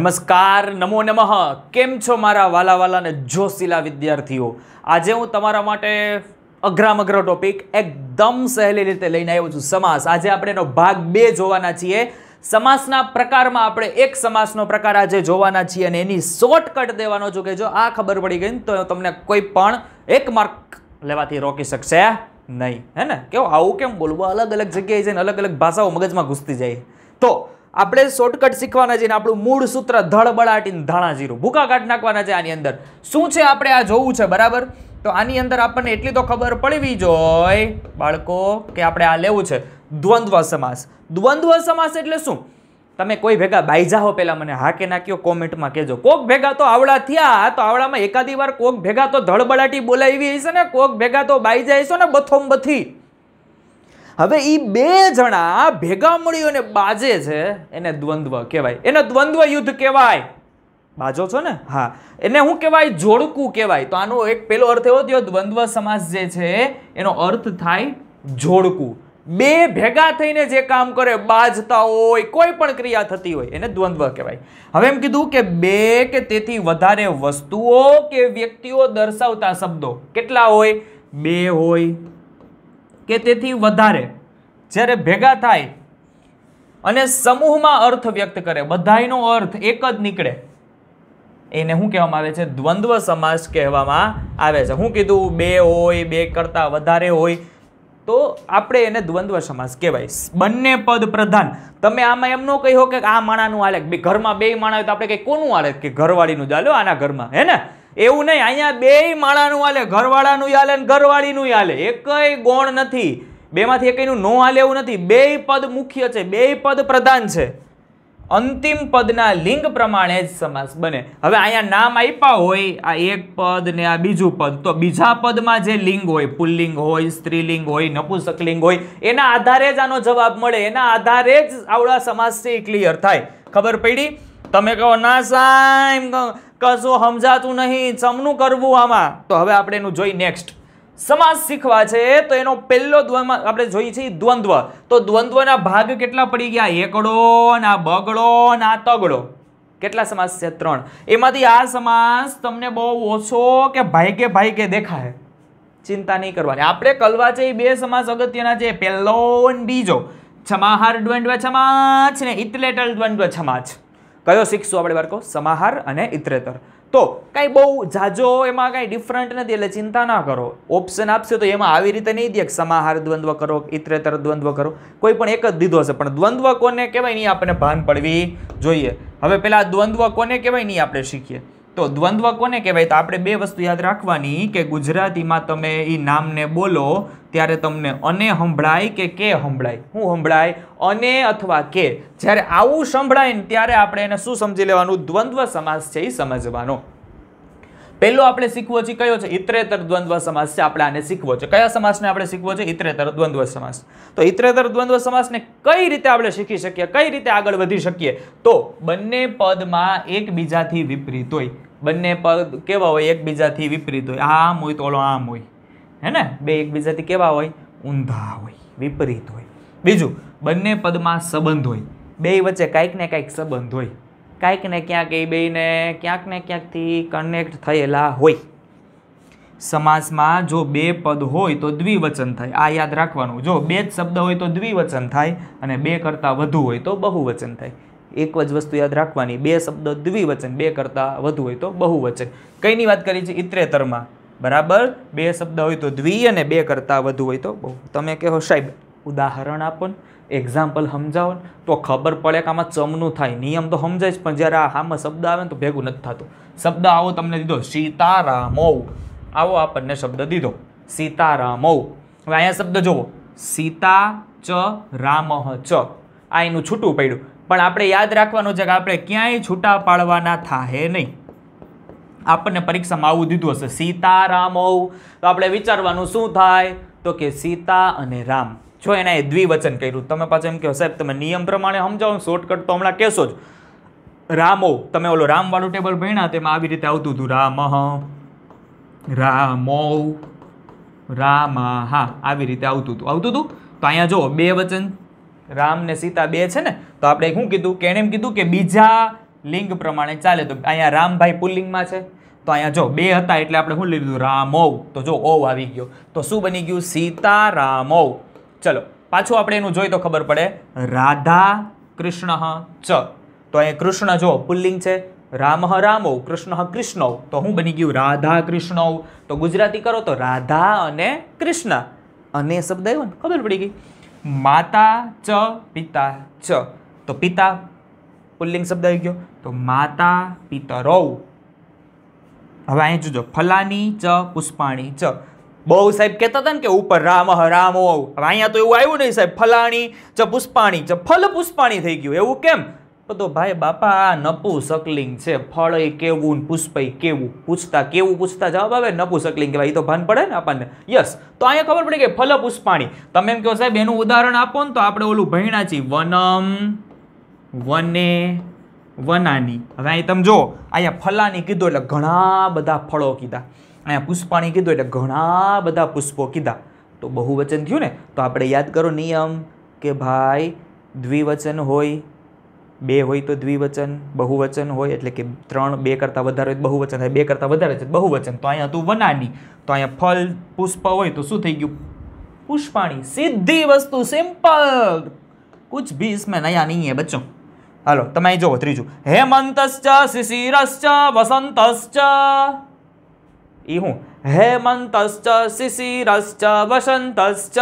નમસ્કાર નમો નમઃ કેમ છો મારા વાલાવાલા વાલા ને જોશીલા વિદ્યાર્થીઓ આજે હું તમારા માટે અઘરામ અઘરો ટોપિક એકદમ સહેલી રીતે લઈને આવ્યો છું સમાસ આજે આપણે એનો ભાગ બે જોવાના છીએ સમાસના પ્રકારમાં આપણે એક સમાસનો પ્રકાર આજે જોવાના છીએ અને એની શોર્ટકટ દેવાનો છું કે જો આ ખબર પડી ગઈ તો તમને કોઈ પણ એક માર્ક લેવાથી રોકી શકશે નહીં હે ને કેવું આવું કેમ બોલવું અલગ અલગ જગ્યાએ જઈને અલગ અલગ ભાષાઓ મગજમાં ઘૂસતી જાય તો આપણે શોર્ટકટ શીખવાના છે આપણું મૂળ સૂત્ર ધળ બળાટીને ધાણા જીરું ભૂકા કાઢ નાખવાના છે આની અંદર શું છે આપણે આ જોવું છે બરાબર તો આની અંદર આપણને એટલી તો ખબર પડવી જોઈએ બાળકો કે આપણે આ લેવું છે દ્વંદ્વ સમાસ દ્વંદ્વ સમાસ એટલે શું તમે કોઈ ભેગા બાઈ હો પહેલાં મને હા કે નાખ્યો કોમેન્ટમાં કહેજો કોક ભેગા તો આવડા થયા તો આવડામાં એકાદી વાર કોક ભેગા તો ધળબડાટી બોલાવી હશે ને કોક ભેગા તો બાઈ જાય હશો ને બથોમ બથી હવે એ બે જણા ભેગા મળ્યું બાજે છે એને દ્વંદ્વ કહેવાય એને દ્વંદ્વ યુદ્ધ કહેવાય બાજો છો ને હા એને શું કહેવાય જોડકું કહેવાય તો આનો એક પેલો અર્થ એવો થયો દ્વંદ્વ સમાસ જે છે એનો અર્થ થાય જોડકું બે ભેગા થઈને જે કામ કરે બાજતા હોય કોઈ પણ ક્રિયા થતી હોય એને દ્વંદ્વ કહેવાય હવે એમ કીધું કે બે કે તેથી વધારે વસ્તુઓ કે વ્યક્તિઓ દર્શાવતા શબ્દો કેટલા હોય બે હોય કે તેથી વધારે જ્યારે ભેગા થાય અને સમૂહમાં અર્થ વ્યક્ત કરે બધાયનો અર્થ એક જ નીકળે એને શું કહેવામાં આવે છે દ્વંદ્વ સમાસ કહેવામાં આવે છે હું કીધું બે હોય બે કરતાં વધારે હોય તો આપણે એને દ્વંદ્વ સમાસ કહેવાય બંને પદ પ્રધાન તમે આમાં એમ ન કહ્યું કે આ માણાનું આલે ઘરમાં બે માણા હોય તો આપણે કંઈ કોનું આલે કે ઘરવાળીનું જ આલો આના ઘરમાં હે ને એવું નહીં અહીંયા બેય માળાનું હાલે ઘરવાળાનું હાલે ને ઘરવાળીનું હાલે એકય ગોણ નથી બેમાંથી એકનું નો હાલે એવું નથી બેય પદ મુખ્ય છે બેય પદ પ્રધાન છે અંતિમ પદના લિંગ પ્રમાણે જ સમાસ બને હવે અહીંયા નામ આપ્યા હોય આ એક પદ ને આ બીજું પદ તો બીજા પદમાં જે લિંગ હોય પુલ્લિંગ હોય સ્ત્રીલિંગ હોય નપુસકલિંગ હોય એના આધારે જ આનો જવાબ મળે એના આધારે જ આવડા સમાસ ક્લિયર થાય ખબર પડી તમે કહો ના સાહેબ કશું સમજાતું નહીં ચમનું કરવું આમાં તો હવે આપણે એનું જોઈ નેક્સ્ટ સમાસ શીખવા છે તો એનો પહેલો દ્વંદ આપણે જોઈએ છીએ દ્વંદ્વ તો દ્વંદ્વના ભાગ કેટલા પડી ગયા એકડો ના બગડો ના તગડો કેટલા સમાસ છે ત્રણ એમાંથી આ સમાસ તમને બહુ ઓછો કે ભાઈ કે ભાઈ કે દેખાય ચિંતા નહીં કરવાની આપણે કલવા છે એ બે સમાસ અગત્યના છે પહેલો બીજો છમાહાર દ્વંદ્વ છમાચ ને ઇતલેટલ દ્વંદ્વ છમાચ કયો શીખશું આપણે બાળકો સમાહાર અને ઇતરેતર તો કાંઈ બહુ જાજો એમાં કાંઈ ડિફરન્ટ નથી એટલે ચિંતા ના કરો ઓપ્શન આપશે તો એમાં આવી રીતે નહીં દે કે સમાહાર દ્વંદ્વ કરો ઇતરેતર દ્વંદ્વ કરો કોઈ પણ એક જ દીધો હશે પણ દ્વંદ્વ કોને કહેવાય નહીં આપણે ભાન પડવી જોઈએ હવે પહેલાં દ્વંદ્વ કોને કહેવાય નહીં આપણે શીખીએ તો દ્વંદ્વ કોને કહેવાય તો આપણે બે વસ્તુ યાદ રાખવાની કે ગુજરાતીમાં તમે એ નામને બોલો ત્યારે તમને અને સંભળાય કે કે સંભળાય હું સંભળાય અને અથવા કે જ્યારે આવું સંભળાય ને ત્યારે આપણે એને શું સમજી લેવાનું દ્વંદ્વ સમાસ છે એ સમજવાનો પહેલો આપણે શીખવો છે કયો છે ઇતરેતર દ્વંદ્વ સમાસ છે આપણે આને શીખવો છે કયા સમાસને આપણે શીખવો છે ઇતરેતર દ્વંદ્વ સમાસ તો ઇતરેતર દ્વંદ્વ સમાસને કઈ રીતે આપણે શીખી શકીએ કઈ રીતે આગળ વધી શકીએ તો બંને પદમાં એકબીજાથી વિપરીત હોય બંને પદ કેવા હોય એકબીજાથી વિપરીત હોય આમ હોય તો ઓલો આમ હોય હે ને બે એકબીજાથી કેવા હોય ઊંધા હોય વિપરીત હોય બીજું બંને પદમાં સંબંધ હોય બે વચ્ચે કાંઈક ને કાંઈક સંબંધ હોય કાંઈક ને ક્યાંક એ બેને ક્યાંક ને ક્યાંકથી કનેક્ટ થયેલા હોય સમાસમાં જો બે પદ હોય તો દ્વિવચન થાય આ યાદ રાખવાનું જો બે જ શબ્દ હોય તો દ્વિવચન થાય અને બે કરતાં વધુ હોય તો બહુવચન થાય એક જ વસ્તુ યાદ રાખવાની બે શબ્દ દ્વિવચન બે કરતાં વધુ હોય તો બહુવચન કઈની વાત કરી છે ઇત્રેતરમાં બરાબર બે શબ્દ હોય તો દ્વિ અને બે કરતાં વધુ હોય તો બહુ તમે કહો સાહેબ ઉદાહરણ આપો એક્ઝામ્પલ સમજાવો તો ખબર પડે કે આમાં ચમનું થાય નિયમ તો સમજાય જ પણ જ્યારે આ આમાં શબ્દ આવે ને તો ભેગું નથી થતું શબ્દ આવો તમને દીધો સીતારામૌ આવો આપણને શબ્દ દીધો સીતારામૌ હવે અહીંયા શબ્દ જુઓ સીતા ચ રામ ચ આ એનું છૂટું પડ્યું પણ આપણે યાદ રાખવાનું છે કે આપણે ક્યાંય છૂટા પાડવાના થાહે નહીં આપણને પરીક્ષામાં આવું દીધું હશે સીતા સીતારામો તો આપણે વિચારવાનું શું થાય તો કે સીતા અને રામ જો એને દ્વિવચન કર્યું તમે પાછું એમ કહો સાહેબ તમે નિયમ પ્રમાણે સમજાવો શોર્ટકટ તો હમણાં કહેશો જ રામો તમે ઓલો રામવાળું ટેબલ ભણ્યા તેમાં આવી રીતે આવતું હતું રામહ રામો હા આવી રીતે આવતું હતું આવતું હતું તો અહીંયા જુઓ બે વચન રામ ને સીતા બે છે ને તો આપણે શું કીધું કે એણે એમ કીધું કે બીજા લિંગ પ્રમાણે ચાલે તો અહીંયા રામભાઈ પુલ્લિંગમાં છે તો અહીંયા જો બે હતા એટલે આપણે શું લીધું રામોવ તો જો ઓવ આવી ગયો તો શું બની ગયું સીતા રામોવ ચલો પાછું આપણે એનું જોઈએ તો ખબર પડે રાધા કૃષ્ણ ચ તો અહીંયા કૃષ્ણ જો પુલ્લિંગ છે રામ હ રામો કૃષ્ણ કૃષ્ણવ તો હું બની ગયું રાધા કૃષ્ણવ તો ગુજરાતી કરો તો રાધા અને કૃષ્ણ અને શબ્દ આવ્યો ને ખબર પડી ગઈ માતા ચ પિતા ચ તો પિતા પુલ્લિંગ શબ્દ આવી ગયો તો માતા પિતરૌ હવે અહીં જોજો ફલાની ચ પુષ્પાણી ચ બહુ સાહેબ કહેતા હતા ને કે ઉપર રામ રામ હોવ હવે અહીંયા તો એવું આવ્યું નહીં સાહેબ ફલાણી ચ પુષ્પાણી ચ ફલ પુષ્પાણી થઈ ગયું એવું કેમ તો ભાઈ બાપા આ નપુસકલિંગ છે ફળ એ કેવું પુષ્પ એ કેવું પૂછતા કેવું પૂછતા જવાબ આવે નપુસકલિંગ કહેવાય એ તો ભાન પડે ને આપણને યસ તો અહીંયા ખબર પડી કે ફલ પુષ્પાણી તમે એમ કહો સાહેબ એનું ઉદાહરણ આપો ને તો આપણે ઓલું ભણ્યા છીએ વનમ વને વનાની હવે અહીં તમે જો અહીંયા ફલાની કીધું એટલે ઘણા બધા ફળો કીધા અહીંયા પુષ્પાણી કીધું એટલે ઘણા બધા પુષ્પો કીધા તો બહુવચન થયું ને તો આપણે યાદ કરો નિયમ કે ભાઈ દ્વિવચન હોય બે હોય તો દ્વિવચન બહુવચન હોય એટલે કે ત્રણ બે કરતાં વધારે હોય બહુવચન થાય બે કરતાં વધારે છે બહુવચન તો અહીંયા હતું વનાની તો અહીંયા ફલ પુષ્પ હોય તો શું થઈ ગયું પુષ્પાણી સીધી વસ્તુ સિમ્પલ કુછ ભી ઇસમે નયા નહીં હે બચ્ચો હાલો તમે અહીં જુઓ ત્રીજું હેમંતશ્ચ શિશિરશ્ચ વસંતશ્ચ એ હું હેમંતશ્ચ શિશિરશ્ચ વસંતશ્ચ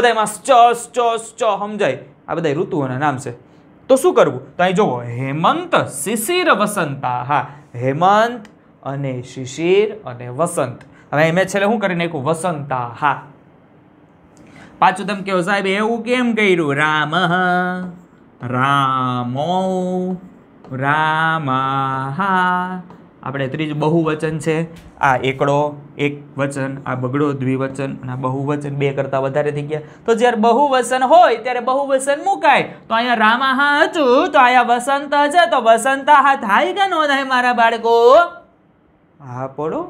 બધામાં સ્ચ સ્ચ સ્ચ સમજાય આ બધા ઋતુઓના નામ છે તો શું કરવું તો અહીં જુઓ હેમંત શિશિર વસંતા હા હેમંત અને શિશિર અને વસંત હવે એમ છેલ્લે શું કરીને એક વસંતા હા પાછું તમે કહો સાહેબ એવું કેમ કર્યું રામ રામો રામા આપણે ત્રીજું બહુવચન છે આ એકડો એક વચન આ બગડો દ્વિવચન અને આ બહુવચન બે કરતાં વધારે થઈ ગયા તો જ્યારે બહુવચન હોય ત્યારે બહુવચન મુકાય તો અહીંયા રામા હા હતું તો અહીંયા વસંત છે તો વસંત હા થાય કે નો થાય મારા બાળકો હા પડો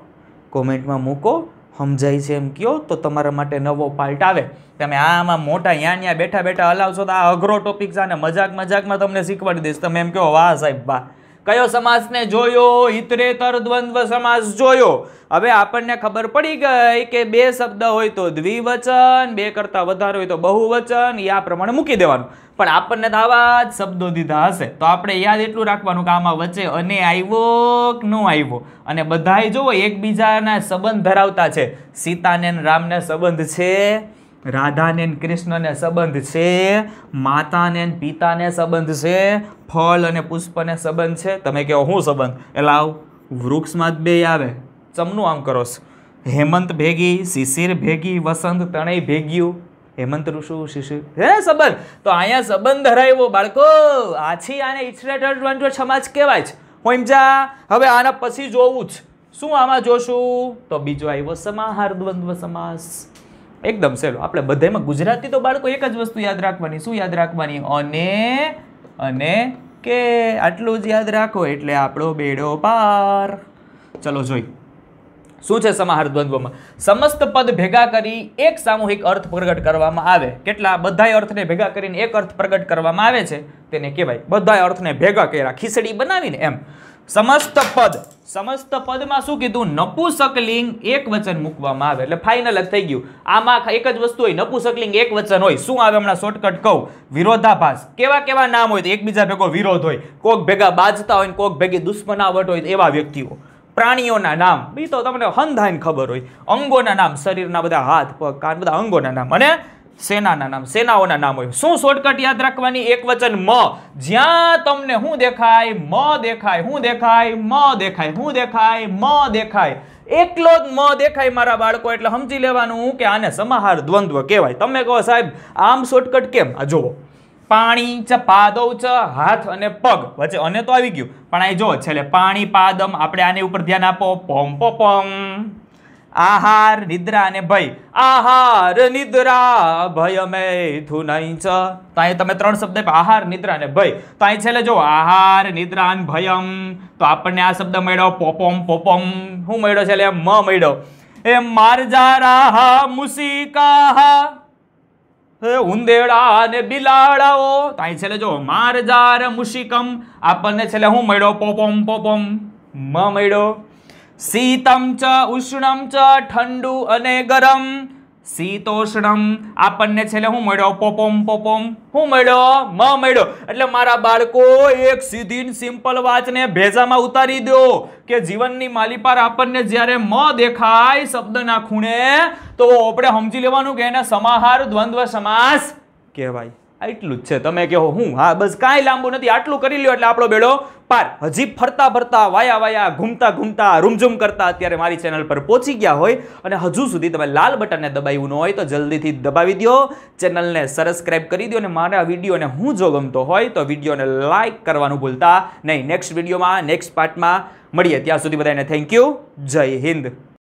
કોમેન્ટમાં મૂકો સમજાય છે એમ કહો તો તમારા માટે નવો પાર્ટ આવે તમે આમાં મોટા યાં યાં બેઠા બેઠા હલાવશો તો આ અઘરો ટોપિક છે અને મજાક મજાકમાં તમને શીખવાડી દઈશ તમે એમ કહો વાહ સાહેબ વાહ કયો સમાસને જોયો ઇતરેતર દ્વંદ્વ સમાસ જોયો હવે આપણને ખબર પડી ગઈ કે બે શબ્દ હોય તો દ્વિવચન બે કરતા વધારે હોય તો બહુવચન એ આ પ્રમાણે મૂકી દેવાનું પણ આપણને તો આવા જ શબ્દો દીધા હશે તો આપણે યાદ એટલું રાખવાનું કે આમાં વચ્ચે અને આવ્યો કે ન આવ્યો અને બધાય જુઓ એકબીજાના સંબંધ ધરાવતા છે સીતાને રામને સંબંધ છે રાધાને કૃષ્ણને સંબંધ છે માતાને પિતાને સંબંધ છે ફળ અને પુષ્પને સંબંધ છે તમે કહો શું સંબંધ એટલે આવ વૃક્ષમાં જ બે આવે ચમનું આમ કરો હેમંત ભેગી શિશિર ભેગી વસંત તણેય ભેગ્યું હેમંત ઋષુ શિશિર હે સંબંધ તો અહીંયા સંબંધ ધરાવ્યો બાળકો આછી આને ઇચ્છરેટર સમાજ કહેવાય છે હોમજા હવે આના પછી જોવું જ શું આમાં જોશું તો બીજો આવ્યો સમાહાર દ્વંદ્વ સમાસ એકદમ સહેલો આપણે બધામાં ગુજરાતી તો બાળકો એક જ વસ્તુ યાદ રાખવાની શું યાદ રાખવાની અને અને કે આટલું જ યાદ રાખો એટલે આપણો બેડો પાર ચલો જોઈ શું છે સમાહાર દ્વંદ્વમાં સમસ્ત પદ ભેગા કરી એક સામૂહિક અર્થ પ્રગટ કરવામાં આવે કેટલા બધાય અર્થને ભેગા કરીને એક અર્થ પ્રગટ કરવામાં આવે છે તેને કહેવાય બધાય અર્થને ભેગા કર્યા ખીચડી બનાવીને એમ સમસ્ત પદ સમસ્ત પદમાં શું કીધું નપુસકલિંગ એક વચન મૂકવામાં આવે એટલે ફાઇનલ જ થઈ ગયું આમાં એક જ વસ્તુ હોય નપુસકલિંગ એક વચન હોય શું આવે હમણાં શોર્ટકટ કહું વિરોધાભાસ કેવા કેવા નામ હોય તો એકબીજા ભેગો વિરોધ હોય કોક ભેગા બાજતા હોય કોક ભેગી દુશ્મનાવટ હોય એવા વ્યક્તિઓ પ્રાણીઓના નામ બી તો તમને હંધાઈને ખબર હોય અંગોના નામ શરીરના બધા હાથ પગ કાન બધા અંગોના નામ અને સેનાના નામ સેનાઓના નામ હોય શું શોર્ટકટ યાદ રાખવાની એક વચન મ જ્યાં તમને શું દેખાય મ દેખાય શું દેખાય મ દેખાય શું દેખાય મ દેખાય એકલો જ મ દેખાય મારા બાળકો એટલે સમજી લેવાનું કે આને સમાહાર દ્વંદ્વ કહેવાય તમે કહો સાહેબ આમ શોર્ટકટ કેમ આ જુઓ પાણી ચ પાદવ ચ હાથ અને પગ વચ્ચે અને તો આવી ગયું પણ અહીં જો છેલ્લે પાણી પાદમ આપણે આની ઉપર ધ્યાન આપો પમ પોપમ આહાર નિદ્રા અને ભય આહાર નિદ્રા ભય મેથુ નહીં છ તો અહીં તમે ત્રણ શબ્દ આહાર નિદ્રા અને ભય તો અહીં છેલ્લે જો આહાર નિદ્રા અને ભયમ તો આપણને આ શબ્દ મળ્યો પોપમ પોપમ શું મળ્યો છેલ્લે એમ મ મળ્યો એ મારજારાહા મુસિકાહા ઉંદેડા અને બિલાડાઓ તો અહીં છેલ્લે જો મારજાર મુશિકમ આપણને છેલ્લે શું મળ્યો પોપમ પોપમ મ મળ્યો શીતમ ચ ઉષ્ણમ ચ ઠંડુ અને ગરમ શીતોષ્ણમ આપણને છેલ્લે હું મળ્યો પોપોમ પોપોમ હું મળ્યો મ મળ્યો એટલે મારા બાળકો એક સીધી સિમ્પલ વાંચને ભેજામાં ઉતારી દો કે જીવનની માલિપાર આપણને જ્યારે મ દેખાય શબ્દના ખૂણે તો આપણે સમજી લેવાનું કે એને સમાહાર દ્વંદ્વ સમાસ કહેવાય એટલું જ છે તમે કહો હું હા બસ કાંઈ લાંબુ નથી આટલું કરી લ્યો એટલે આપણો બેડો પાર હજી ફરતા ફરતા વાયા વાયા ઘૂમતા ઘૂમતા રૂમઝૂમ કરતા અત્યારે મારી ચેનલ પર પહોંચી ગયા હોય અને હજુ સુધી તમે લાલ બટનને દબાવ્યું ન હોય તો જલ્દીથી દબાવી દો ચેનલને સબસ્ક્રાઇબ કરી દો અને મારા વિડીયોને હું જો ગમતો હોય તો વિડીયોને લાઇક કરવાનું ભૂલતા નહીં નેક્સ્ટ વિડીયોમાં નેક્સ્ટ પાર્ટમાં મળીએ ત્યાં સુધી બધાને થેન્ક યુ જય હિન્દ